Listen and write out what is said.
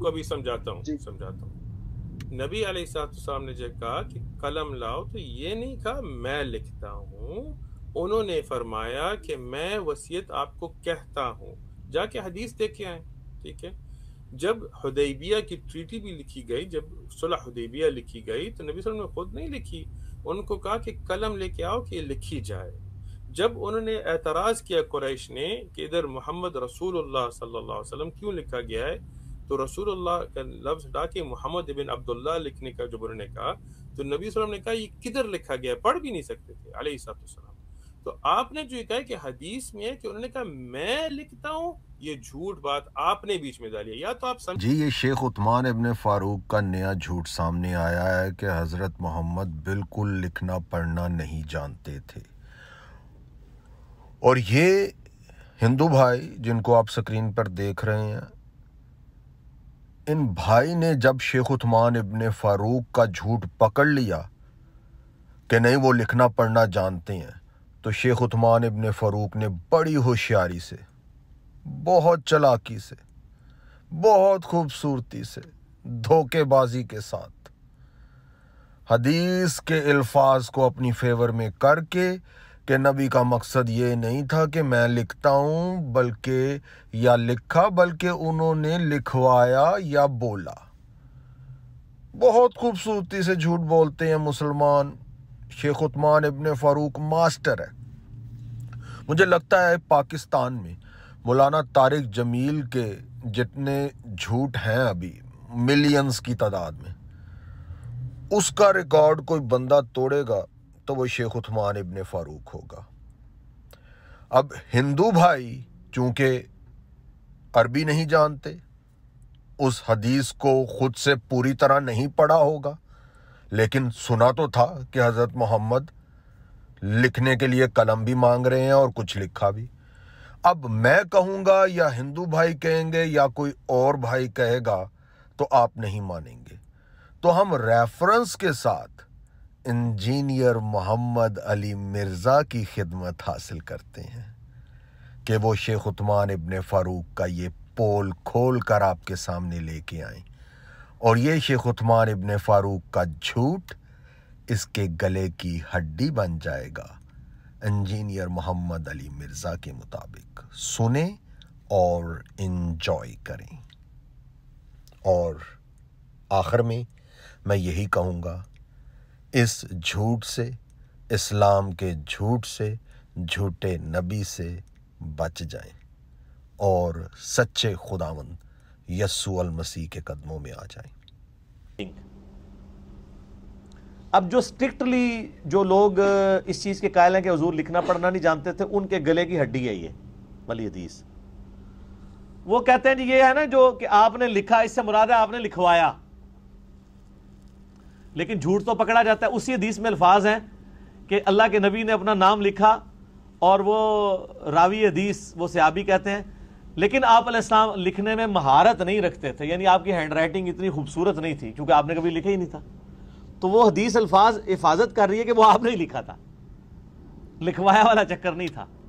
आपको अभी समझाता हूँ समझाता हूँ नबी आलम ने जब कहा कि कलम लाओ तो ये नहीं कहा मैं लिखता हूँ उन्होंने फरमाया कि मैं वसीयत आपको कहता हूँ जाके हदीस देख के आए ठीक है जब हदैबिया की ट्रीटी भी लिखी गई जब सुलह हदैबिया लिखी गई तो नबी ने खुद नहीं लिखी उनको कहा कि कलम लेके आओ कि लिखी जाए जब उन्होंने एतराज़ किया कुरैश ने कि इधर मोहम्मद रसूल सल्ला वसम क्यों लिखा गया है तो रसूलुल्लाह का लफ्ज हटा के मोहम्मद बिन अब्दुल्ला लिखने का जब उन्होंने कहा तो नबी वसल्लम ने कहा ये किधर लिखा गया पढ़ भी नहीं सकते थे अलैहिस्सलाम तो आपने जो कहा कि हदीस में है कि उन्होंने कहा मैं लिखता हूँ ये झूठ बात आपने बीच में डाली या तो आप समझ जी ये शेख उत्मान इबन फारूक का नया झूठ सामने आया है कि हज़रत मोहम्मद बिल्कुल लिखना पढ़ना नहीं जानते थे और ये हिंदू भाई जिनको आप स्क्रीन पर देख रहे हैं इन भाई ने जब शेख उत्मान इबन फ़ारूक का झूठ पकड़ लिया कि नहीं वो लिखना पढ़ना जानते हैं तो शेख उत्मान इबन फ़ारूक ने बड़ी होशियारी से बहुत चलाकी से बहुत खूबसूरती से धोखेबाजी के साथ हदीस के अल्फाज को अपनी फेवर में करके कि नबी का मकसद ये नहीं था कि मैं लिखता हूँ बल्कि या लिखा बल्कि उन्होंने लिखवाया या बोला बहुत खूबसूरती से झूठ बोलते हैं मुसलमान शेख उत्मान इबन फ़ारूक मास्टर है मुझे लगता है पाकिस्तान में मौलाना तारिक जमील के जितने झूठ हैं अभी मिलियंस की तादाद में उसका रिकॉर्ड कोई बंदा तोड़ेगा तो वो शेख उथमान इबन फ़ारूक होगा अब हिंदू भाई चूंकि अरबी नहीं जानते उस हदीस को ख़ुद से पूरी तरह नहीं पढ़ा होगा लेकिन सुना तो था कि हज़रत मोहम्मद लिखने के लिए कलम भी मांग रहे हैं और कुछ लिखा भी अब मैं कहूंगा या हिंदू भाई कहेंगे या कोई और भाई कहेगा तो आप नहीं मानेंगे तो हम रेफरेंस के साथ इंजीनियर मोहम्मद अली मिर्ज़ा की खिदमत हासिल करते हैं कि वो शेख उतमान इबन फ़ारूक का ये पोल खोल कर आपके सामने लेके आए और ये शेख उतमान इबन फ़ारूक का झूठ इसके गले की हड्डी बन जाएगा इंजीनियर मोहम्मद अली मिर्ज़ा के मुताबिक सुने और इन्जॉय करें और आखिर में मैं यही कहूँगा इस झूठ से इस्लाम के झूठ से झूठे नबी से बच जाएं और सच्चे खुदावन यस्सु मसीह के कदमों में आ जाएं अब जो स्ट्रिक्टली जो लोग इस चीज़ के कायल हैं कि हजूर लिखना पढ़ना नहीं जानते थे उनके गले की हड्डी है ये वली हदीस वो कहते हैं जी ये है ना जो कि आपने लिखा इससे मुराद है आपने लिखवाया लेकिन झूठ तो पकड़ा जाता है उसी हदीस में अल्फाज हैं कि अल्लाह के नबी ने अपना नाम लिखा और वो रावी हदीस वो सयाबी कहते हैं लेकिन आप अलैहिस्सलाम लिखने में महारत नहीं रखते थे यानी आपकी हैंड राइटिंग इतनी खूबसूरत नहीं थी क्योंकि आपने कभी लिखा ही नहीं था तो वो हदीस अल्फाज हिफाजत कर रही है कि वो आपने ही लिखा था लिखवाया वाला चक्कर नहीं था